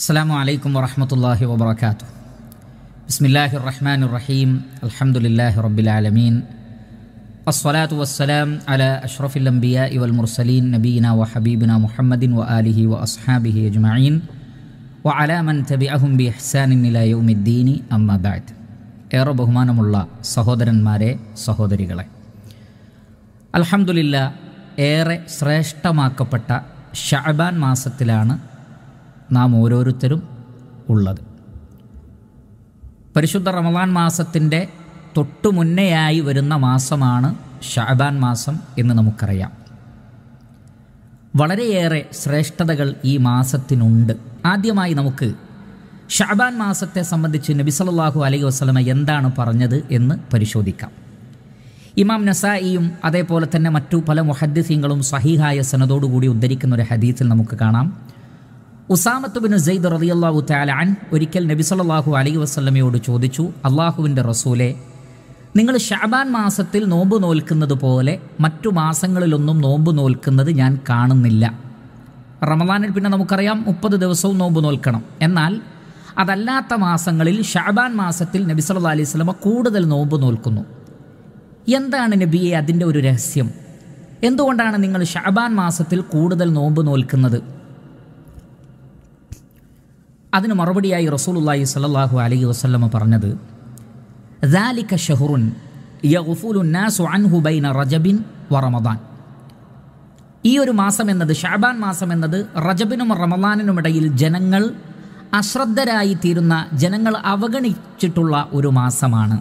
السلام عليكم ورحمة الله وبركاته بسم الله الرحمن الرحيم الحمد لله رب العالمين الصلاة والسلام على أشرف الأنبياء والمرسلين نبينا وحبيبنا محمد وآله وأصحابه أجمعين وعلى من تبعهم بإحسان إلى يوم الدين أما بعد رب ഏറെ ബഹുമാനമുള്ള സഹോദരന്മാരെ സഹോദരികളെ അലഹമുല്ല ഏറെ ശ്രേഷ്ഠമാക്കപ്പെട്ട ഷഅബാൻ മാസത്തിലാണ് നാം ഓരോരുത്തരും ഉള്ളത് പരിശുദ്ധ റമദാൻ മാസത്തിൻ്റെ തൊട്ടു മുന്നെയായി വരുന്ന മാസമാണ് ഷാബാൻ മാസം എന്ന് നമുക്കറിയാം വളരെയേറെ ശ്രേഷ്ഠതകൾ ഈ മാസത്തിനുണ്ട് ആദ്യമായി നമുക്ക് ഷാബാൻ മാസത്തെ സംബന്ധിച്ച് നബി സല്ലാഹു അലൈഹി വസ്ലമ എന്താണ് പറഞ്ഞത് എന്ന് പരിശോധിക്കാം ഇമാം നസായിയും അതേപോലെ തന്നെ മറ്റു പല മുഹദ്ദിസീങ്ങളും സഹിഹായ സനതോടുകൂടി ഉദ്ധരിക്കുന്ന ഒരു ഹദീസിൽ നമുക്ക് കാണാം ഉസാമത്തുബിന് സെയ്ദ് റതിയല്ലാഹു താലാൻ ഒരിക്കൽ നബി സല്ലാഹു അലൈ വസ്ലമയോട് ചോദിച്ചു അള്ളാഹുവിൻ്റെ റസൂലെ നിങ്ങൾ ഷാബാൻ മാസത്തിൽ നോമ്പ് നോൽക്കുന്നത് പോലെ മറ്റു മാസങ്ങളിലൊന്നും നോമ്പ് നോൽക്കുന്നത് ഞാൻ കാണുന്നില്ല റമദാനിൽ പിന്നെ നമുക്കറിയാം മുപ്പത് ദിവസവും നോമ്പ് നോൽക്കണം എന്നാൽ അതല്ലാത്ത മാസങ്ങളിൽ ഷാബാൻ മാസത്തിൽ നബി സല്ലാ അലൈഹി സ്വലമ കൂടുതൽ നോമ്പ് നോൽക്കുന്നു എന്താണ് നബിയെ അതിൻ്റെ ഒരു രഹസ്യം എന്തുകൊണ്ടാണ് നിങ്ങൾ ഷാബാൻ മാസത്തിൽ കൂടുതൽ നോമ്പ് നോൽക്കുന്നത് അതിന് മറുപടിയായി റസൂലുല്ലാഹി സല്ലാഹു അലൈഹി വസ്ലമ പറഞ്ഞത് ദാലിക ഷഹുറുൻ അൻഹു ബൈന റജബിൻ വറമദാൻ ഈ ഒരു മാസം എന്നത് ഷാബാൻ മാസം എന്നത് റജബിനും റമദാനിനും ഇടയിൽ ജനങ്ങൾ അശ്രദ്ധരായി തീരുന്ന ജനങ്ങൾ അവഗണിച്ചിട്ടുള്ള ഒരു മാസമാണ്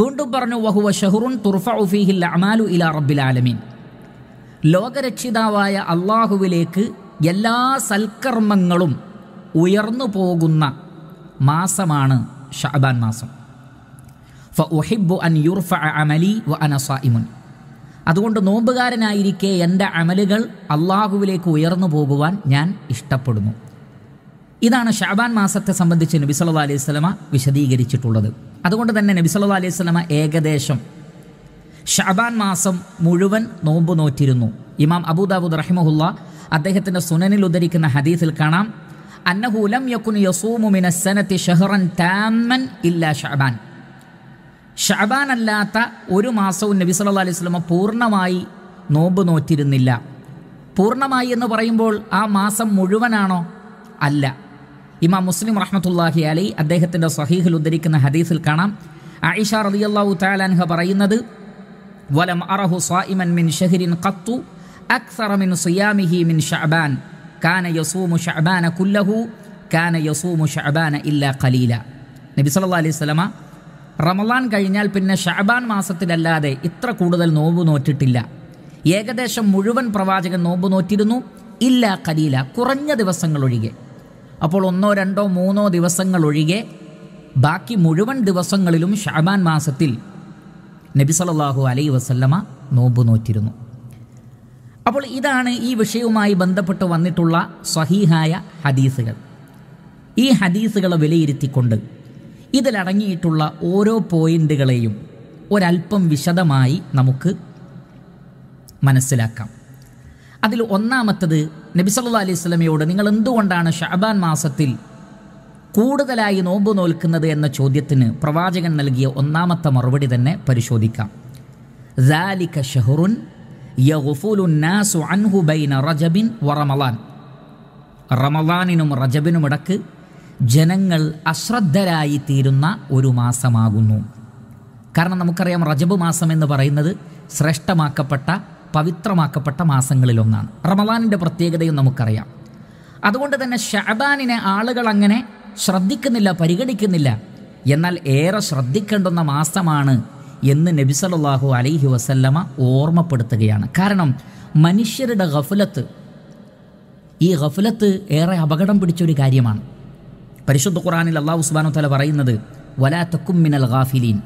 വീണ്ടും പറഞ്ഞു വഹുവ ഷഹുറുൻ തുർഫ ഉഫീഹിൽ അമാലു ഇല റബ്ബിൽ ആലമീൻ ലോകരക്ഷിതാവായ അള്ളാഹുവിലേക്ക് എല്ലാ സൽക്കർമ്മങ്ങളും ഉയർന്നു പോകുന്ന മാസമാണ് ഷഅബാൻ മാസം ഫ ഒഹിബു അൻ യുർഫ അമലി വ അനസായിമുൻ അതുകൊണ്ട് നോമ്പുകാരനായിരിക്കെ എൻ്റെ അമലുകൾ അള്ളാഹുവിലേക്ക് ഉയർന്നു പോകുവാൻ ഞാൻ ഇഷ്ടപ്പെടുന്നു ഇതാണ് ഷാബാൻ മാസത്തെ സംബന്ധിച്ച് നബി സല്ലാ അലൈഹി സ്വലമ വിശദീകരിച്ചിട്ടുള്ളത് അതുകൊണ്ട് തന്നെ നബി സല്ലാ അലൈഹി സ്വലമ ഏകദേശം ഷാബാൻ മാസം മുഴുവൻ നോമ്പ് നോറ്റിരുന്നു ഇമാം അബൂദാബുദ് റഹിമഹുല്ല അദ്ദേഹത്തിൻ്റെ സുനനിൽ ഉദ്ധരിക്കുന്ന ഹദീസിൽ കാണാം അന്നഹൂലം യക്കുന് യസൂമു മിനസ്സനത്തി ഷഹറൻ താമൻ ഇല്ലാ ഷഅബാൻ ഷഅബാൻ അല്ലാത്ത ഒരു മാസവും നബി സല്ലാ അലൈഹി സ്വലമ പൂർണ്ണമായി നോമ്പ് നോറ്റിരുന്നില്ല പൂർണ്ണമായി എന്ന് പറയുമ്പോൾ ആ മാസം മുഴുവനാണോ അല്ല ഇമാം മുസ്ലിം റഹ്മത്തുല്ലാഹി അലി അദ്ദേഹത്തിൻ്റെ സഹീഹിൽ ഉദ്ധരിക്കുന്ന ഹദീസിൽ കാണാം ആയിഷ റളിയല്ലാഹു തആലാൻഹ പറയുന്നത് വലം അറഹു സ്വായിമൻ മിൻ ഷഹരിൻ ഖത്തു അക്സറ മിൻ സിയാമിഹി മിൻ ഷഅബാൻ കാന യസൂമു ഷഅബാന കുല്ലഹു കാന യസൂമു ഷഅബാന ഇല്ല ഖലീല നബി സല്ലാ അലൈഹി സ്വലമ റമലാൻ കഴിഞ്ഞാൽ പിന്നെ ഷഅബാൻ മാസത്തിലല്ലാതെ ഇത്ര കൂടുതൽ നോമ്പ് നോറ്റിട്ടില്ല ഏകദേശം മുഴുവൻ പ്രവാചകൻ നോമ്പ് നോറ്റിരുന്നു ഇല്ല ഖലീല കുറഞ്ഞ ദിവസങ്ങൾ ഒഴികെ അപ്പോൾ ഒന്നോ രണ്ടോ മൂന്നോ ദിവസങ്ങൾ ഒഴികെ ബാക്കി മുഴുവൻ ദിവസങ്ങളിലും ഷഅബാൻ മാസത്തിൽ നബി സല്ലാഹു അലൈ വസല്ലമ നോമ്പ് നോറ്റിരുന്നു അപ്പോൾ ഇതാണ് ഈ വിഷയവുമായി ബന്ധപ്പെട്ട് വന്നിട്ടുള്ള സ്വഹീഹായ ഹദീസുകൾ ഈ ഹദീസുകളെ വിലയിരുത്തിക്കൊണ്ട് ഇതിലടങ്ങിയിട്ടുള്ള ഓരോ പോയിന്റുകളെയും ഒരല്പം വിശദമായി നമുക്ക് മനസ്സിലാക്കാം അതിൽ ഒന്നാമത്തത് നബിസല്ലാ അലൈഹി സ്വലമയോട് നിങ്ങൾ എന്തുകൊണ്ടാണ് ഷാബാൻ മാസത്തിൽ കൂടുതലായി നോമ്പ് നോൽക്കുന്നത് എന്ന ചോദ്യത്തിന് പ്രവാചകൻ നൽകിയ ഒന്നാമത്തെ മറുപടി തന്നെ പരിശോധിക്കാം ഷഹറുൻ അൻഹു ബൈന റജബിൻ വറമലാൻ റമലാനിനും റജബിനുമിടക്ക് ജനങ്ങൾ അശ്രദ്ധരായി തീരുന്ന ഒരു മാസമാകുന്നു കാരണം നമുക്കറിയാം റജബ് മാസം എന്ന് പറയുന്നത് ശ്രേഷ്ഠമാക്കപ്പെട്ട പവിത്രമാക്കപ്പെട്ട മാസങ്ങളിലൊന്നാണ് റമലാനിൻ്റെ പ്രത്യേകതയും നമുക്കറിയാം അതുകൊണ്ട് തന്നെ ഷഹബാനിനെ ആളുകൾ അങ്ങനെ ശ്രദ്ധിക്കുന്നില്ല പരിഗണിക്കുന്നില്ല എന്നാൽ ഏറെ ശ്രദ്ധിക്കേണ്ടുന്ന മാസമാണ് എന്ന് നബി സല്ലാഹു അലൈഹി വസല്ലമ ഓർമ്മപ്പെടുത്തുകയാണ് കാരണം മനുഷ്യരുടെ ഗഫലത്ത് ഈ ഗഫലത്ത് ഏറെ അപകടം പിടിച്ചൊരു കാര്യമാണ് പരിശുദ്ധ ഖുറാനിൽ അള്ളാഹു ഉസ്ബാനു തല പറയുന്നത് വലാ മിനൽ ഗാഫിലീൻ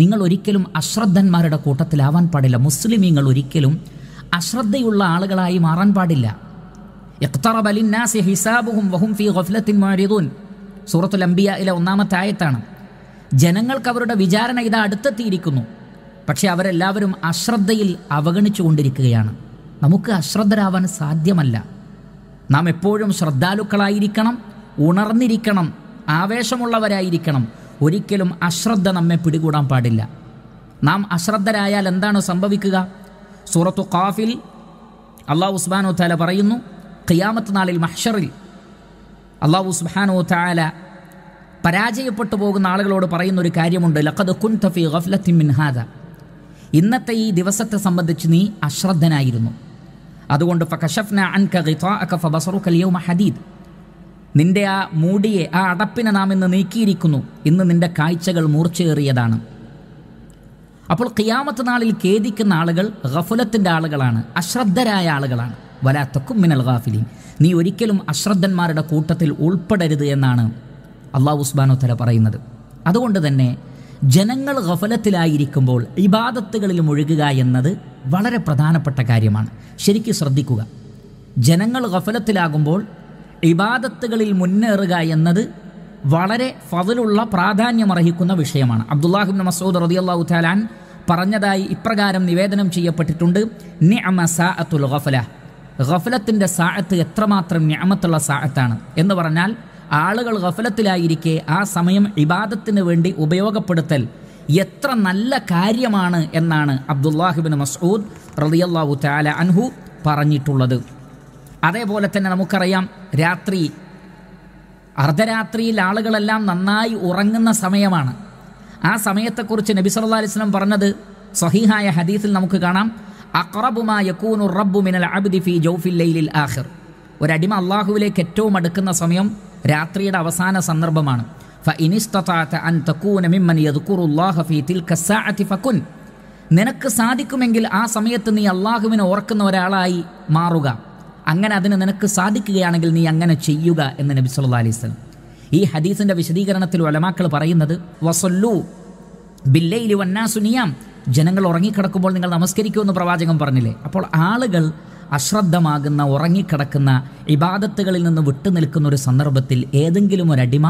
നിങ്ങൾ ഒരിക്കലും അശ്രദ്ധന്മാരുടെ കൂട്ടത്തിലാവാൻ പാടില്ല മുസ്ലിമീങ്ങൾ ഒരിക്കലും അശ്രദ്ധയുള്ള ആളുകളായി മാറാൻ പാടില്ല സൂറത്തുൽ അംബിയ ഇല ഒന്നാമത്തെ ആയത്താണ് ജനങ്ങൾക്ക് അവരുടെ വിചാരണ ഇത് അടുത്തെത്തിയിരിക്കുന്നു പക്ഷേ അവരെല്ലാവരും അശ്രദ്ധയിൽ അവഗണിച്ചു കൊണ്ടിരിക്കുകയാണ് നമുക്ക് അശ്രദ്ധരാവാൻ സാധ്യമല്ല നാം എപ്പോഴും ശ്രദ്ധാലുക്കളായിരിക്കണം ഉണർന്നിരിക്കണം ആവേശമുള്ളവരായിരിക്കണം ഒരിക്കലും അശ്രദ്ധ നമ്മെ പിടികൂടാൻ പാടില്ല നാം അശ്രദ്ധരായാൽ എന്താണ് സംഭവിക്കുക സൂറത്തു കാഫിൽ അള്ളാഹു ഉസ്ബാനോ താല പറയുന്നു ഖിയാമത്ത് നാളിൽ മഹ്ഷറിൽ അള്ളാഹു ഉസ്ബാനോ താല പരാജയപ്പെട്ടു പോകുന്ന ആളുകളോട് പറയുന്ന ഒരു കാര്യമുണ്ട് ലഖദ് കുൻ തഫി ഗഫ്ലത്തിൻ മിൻഹാദ ഇന്നത്തെ ഈ ദിവസത്തെ സംബന്ധിച്ച് നീ അശ്രദ്ധനായിരുന്നു അതുകൊണ്ട് ഗിതാഅക ഫബസറുക ഹദീദ് നിന്റെ ആ മൂടിയെ ആ അടപ്പിനെ നാം ഇന്ന് നീക്കിയിരിക്കുന്നു ഇന്ന് നിന്റെ കാഴ്ചകൾ മൂർച്ചയേറിയതാണ് അപ്പോൾ കിയാമത്ത് നാളിൽ ഖേദിക്കുന്ന ആളുകൾ ഗഫുലത്തിൻ്റെ ആളുകളാണ് അശ്രദ്ധരായ ആളുകളാണ് വലാത്തക്കും മിനൽ ഗാഫിലിൻ നീ ഒരിക്കലും അശ്രദ്ധന്മാരുടെ കൂട്ടത്തിൽ ഉൾപ്പെടരുത് എന്നാണ് അള്ളാഹു ഉസ്ബാനോ തല പറയുന്നത് അതുകൊണ്ട് തന്നെ ജനങ്ങൾ ഗഫലത്തിലായിരിക്കുമ്പോൾ ഇബാദത്തുകളിൽ മുഴുകുക എന്നത് വളരെ പ്രധാനപ്പെട്ട കാര്യമാണ് ശരിക്കും ശ്രദ്ധിക്കുക ജനങ്ങൾ ഗഫലത്തിലാകുമ്പോൾ ഇബാദത്തുകളിൽ മുന്നേറുക എന്നത് വളരെ ഫതിലുള്ള പ്രാധാന്യമർഹിക്കുന്ന വിഷയമാണ് അബ്ദുല്ലാഹിബിൻ മസൂദ് അള്ളാഹു താലാൻ പറഞ്ഞതായി ഇപ്രകാരം നിവേദനം ചെയ്യപ്പെട്ടിട്ടുണ്ട് നിഅമ ഗഫല ഗഫലത്തിൻ്റെ സാഹത്ത് എത്രമാത്രം ഞാമത്തുള്ള സാഹത്താണ് എന്ന് പറഞ്ഞാൽ ആളുകൾ ഗഫലത്തിലായിരിക്കെ ആ സമയം ഇബാദത്തിന് വേണ്ടി ഉപയോഗപ്പെടുത്തൽ എത്ര നല്ല കാര്യമാണ് എന്നാണ് അബ്ദുല്ലാഹിബിൻ മസ്ഊദ് റളിയല്ലാഹു താല അൻഹു പറഞ്ഞിട്ടുള്ളത് അതേപോലെ തന്നെ നമുക്കറിയാം രാത്രി അർദ്ധരാത്രിയിൽ ആളുകളെല്ലാം നന്നായി ഉറങ്ങുന്ന സമയമാണ് ആ സമയത്തെക്കുറിച്ച് നബി സല്ലാ അലിസ്ലം പറഞ്ഞത് സഹീഹായ ഹദീസിൽ നമുക്ക് കാണാം അഖറബുമാ യക്കൂനു റബ്ബു മിനൽ അബ്ദി ഫി ജൗഫിൽ ലൈലിൽ ആഖിർ ഒരടിമ അള്ളാഹുവിലേക്ക് ഏറ്റവും അടുക്കുന്ന സമയം രാത്രിയുടെ അവസാന സന്ദർഭമാണ് നിനക്ക് സാധിക്കുമെങ്കിൽ ആ സമയത്ത് നീ അള്ളാഹുവിനെ ഓർക്കുന്ന ഒരാളായി മാറുക അങ്ങനെ അതിന് നിനക്ക് സാധിക്കുകയാണെങ്കിൽ നീ അങ്ങനെ ചെയ്യുക എന്ന് നബി സല്ലാ അലൈഹി സ്വലം ഈ ഹദീസിൻ്റെ വിശദീകരണത്തിൽ ഒലമാക്കൾ പറയുന്നത് വസല്ലു ബില്ലയിലു വന്നാസുനിയാം ജനങ്ങൾ ഉറങ്ങിക്കിടക്കുമ്പോൾ നിങ്ങൾ നമസ്കരിക്കുമെന്ന് പ്രവാചകൻ പറഞ്ഞില്ലേ അപ്പോൾ ആളുകൾ അശ്രദ്ധമാകുന്ന ഉറങ്ങിക്കിടക്കുന്ന ഇബാദത്തുകളിൽ നിന്ന് വിട്ടുനിൽക്കുന്ന ഒരു സന്ദർഭത്തിൽ ഏതെങ്കിലും ഒരടിമ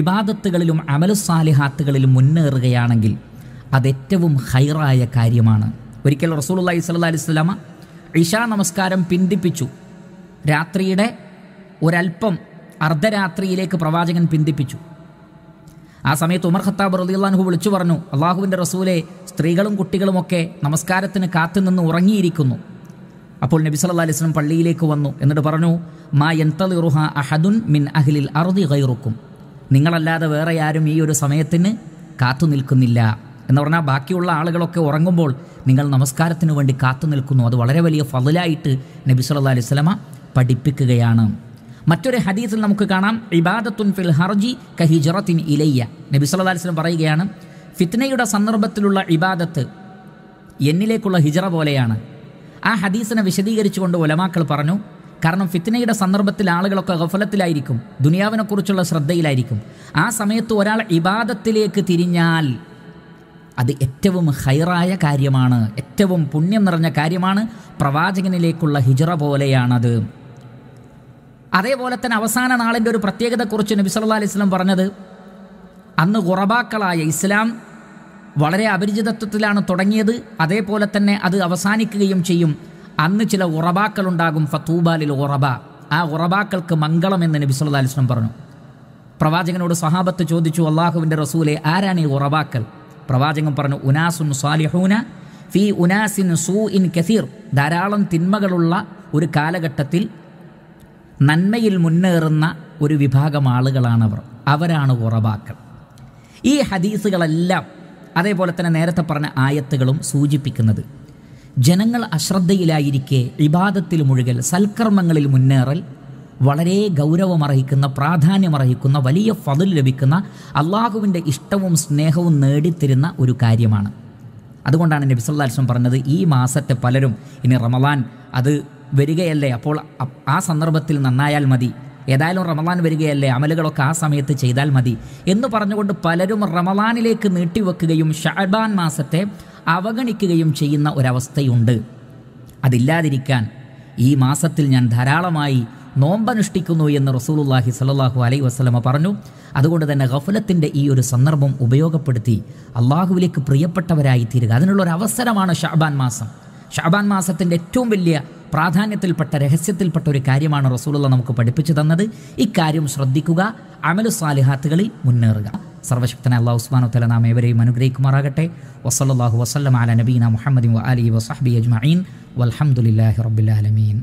ഇബാദത്തുകളിലും അമലുസാലിഹാത്തുകളിലും മുന്നേറുകയാണെങ്കിൽ അതേറ്റവും ഹൈറായ കാര്യമാണ് ഒരിക്കൽ റസൂലുള്ളാഹി സ്വല്ലല്ലാഹി അലൈഹി വസല്ലമ ഇഷാ നമസ്കാരം പിന്തിപ്പിച്ചു രാത്രിയുടെ ഒരൽപ്പം അർദ്ധരാത്രിയിലേക്ക് പ്രവാചകൻ പിന്തിപ്പിച്ചു ആ സമയത്ത് ഉമർ ഖത്താബ് റളിയല്ലാഹു വിളിച്ചു പറഞ്ഞു അള്ളാഹുവിൻ്റെ റസൂലെ സ്ത്രീകളും കുട്ടികളുമൊക്കെ നമസ്കാരത്തിന് കാത്തുനിന്ന് ഉറങ്ങിയിരിക്കുന്നു അപ്പോൾ നബി സല്ലാ അലൈഹി സ്വലം പള്ളിയിലേക്ക് വന്നു എന്നിട്ട് പറഞ്ഞു മാ തലിറുഹ അഹദുൻ മിൻ അഹ്ലിൽ അറുതി കൈറുക്കും നിങ്ങളല്ലാതെ വേറെ ആരും ഈ ഒരു സമയത്തിന് കാത്തു നിൽക്കുന്നില്ല എന്ന് പറഞ്ഞാൽ ബാക്കിയുള്ള ആളുകളൊക്കെ ഉറങ്ങുമ്പോൾ നിങ്ങൾ നമസ്കാരത്തിന് വേണ്ടി കാത്തു നിൽക്കുന്നു അത് വളരെ വലിയ ഫതിലായിട്ട് നബി സല്ലാ അലൈഹി സ്വലമ പഠിപ്പിക്കുകയാണ് മറ്റൊരു ഹദീസിൽ നമുക്ക് കാണാം ഇബാദത്തുൻ ഫിൽ ഹർജി കഹിജറത്തിൻ ഇലയ്യ നബി സല്ലാ അലൈഹി സ്വലം പറയുകയാണ് ഫിത്നയുടെ സന്ദർഭത്തിലുള്ള ഇബാദത്ത് എന്നിലേക്കുള്ള ഹിജറ പോലെയാണ് ആ ഹദീസിനെ വിശദീകരിച്ചുകൊണ്ട് ഒലമാക്കൾ പറഞ്ഞു കാരണം ഫിത്തിനയുടെ സന്ദർഭത്തിൽ ആളുകളൊക്കെ ഗഫലത്തിലായിരിക്കും ദുനിയാവിനെക്കുറിച്ചുള്ള ശ്രദ്ധയിലായിരിക്കും ആ സമയത്ത് ഒരാൾ ഇബാദത്തിലേക്ക് തിരിഞ്ഞാൽ അത് ഏറ്റവും ഹൈറായ കാര്യമാണ് ഏറ്റവും പുണ്യം നിറഞ്ഞ കാര്യമാണ് പ്രവാചകനിലേക്കുള്ള ഹിജറ പോലെയാണത് അതേപോലെ തന്നെ അവസാന നാളിൻ്റെ ഒരു പ്രത്യേകതയെക്കുറിച്ച് നബി സല്ലാ അലൈഹി സ്വലം പറഞ്ഞത് അന്ന് ഖുറബാക്കളായ ഇസ്ലാം വളരെ അപരിചിതത്വത്തിലാണ് തുടങ്ങിയത് അതേപോലെ തന്നെ അത് അവസാനിക്കുകയും ചെയ്യും അന്ന് ചില ഉറബാക്കളുണ്ടാകും ഫത്തൂബാലിൽ ഉറബ ആ ഉറബാക്കൾക്ക് മംഗളം എന്ന് നബി സല്ലാ അലിസ്ലം പറഞ്ഞു പ്രവാചകനോട് സഹാബത്ത് ചോദിച്ചു അള്ളാഹുവിൻ്റെ റസൂലെ ആരാണ് ഈ ഉറബാക്കൽ പ്രവാചകൻ പറഞ്ഞു ഉനാസുൻ സാലിഹൂന ഫി ഉനാസിൻ സൂ ഇൻ കസീർ ധാരാളം തിന്മകളുള്ള ഒരു കാലഘട്ടത്തിൽ നന്മയിൽ മുന്നേറുന്ന ഒരു വിഭാഗം ആളുകളാണവർ അവരാണ് ഉറബാക്കൾ ഈ ഹദീസുകളെല്ലാം അതേപോലെ തന്നെ നേരത്തെ പറഞ്ഞ ആയത്തുകളും സൂചിപ്പിക്കുന്നത് ജനങ്ങൾ അശ്രദ്ധയിലായിരിക്കെ ഇബാദത്തിൽ മുഴുകൽ സൽക്കർമ്മങ്ങളിൽ മുന്നേറൽ വളരെ ഗൗരവമർഹിക്കുന്ന പ്രാധാന്യമർഹിക്കുന്ന വലിയ ഫതിൽ ലഭിക്കുന്ന അള്ളാഹുവിൻ്റെ ഇഷ്ടവും സ്നേഹവും നേടിത്തരുന്ന ഒരു കാര്യമാണ് അതുകൊണ്ടാണ് നബി സല്ലാസ്ലം പറഞ്ഞത് ഈ മാസത്തെ പലരും ഇനി റമലാൻ അത് വരികയല്ലേ അപ്പോൾ ആ സന്ദർഭത്തിൽ നന്നായാൽ മതി ഏതായാലും റമദാൻ വരികയല്ലേ അമലുകളൊക്കെ ആ സമയത്ത് ചെയ്താൽ മതി എന്ന് പറഞ്ഞുകൊണ്ട് പലരും റമദാനിലേക്ക് നീട്ടിവെക്കുകയും ഷാബാൻ മാസത്തെ അവഗണിക്കുകയും ചെയ്യുന്ന ഒരവസ്ഥയുണ്ട് അതില്ലാതിരിക്കാൻ ഈ മാസത്തിൽ ഞാൻ ധാരാളമായി നോമ്പനുഷ്ഠിക്കുന്നു എന്ന് റസൂലുല്ലാഹി സല്ലാഹു അലൈ വസ്ലമ പറഞ്ഞു അതുകൊണ്ട് തന്നെ ഗഫലത്തിൻ്റെ ഈ ഒരു സന്ദർഭം ഉപയോഗപ്പെടുത്തി അള്ളാഹുവിലേക്ക് പ്രിയപ്പെട്ടവരായി തീരുക അതിനുള്ളൊരു അവസരമാണ് ഷാബാൻ മാസം ഷാബാൻ മാസത്തിൻ്റെ ഏറ്റവും വലിയ പ്രാധാന്യത്തിൽപ്പെട്ട രഹസ്യത്തിൽപ്പെട്ട ഒരു കാര്യമാണ് റസൂലുള്ള നമുക്ക് പഠിപ്പിച്ചു തന്നത് ഇക്കാര്യം ശ്രദ്ധിക്കുക അമലു സാലിഹാത്തുകളിൽ മുന്നേറുക സർവശക്തന അള്ളാഹു ഉസ്മാനു തല നാം ഏവരെയും അനുഗ്രഹിക്കുമാറാകട്ടെ വസല്ലാഹു വസ്ലം അല നബീന മുഹമ്മദ് അലി വസഹബി അജ്മീൻ വലഹമുല്ലാഹി റബുലാലമീൻ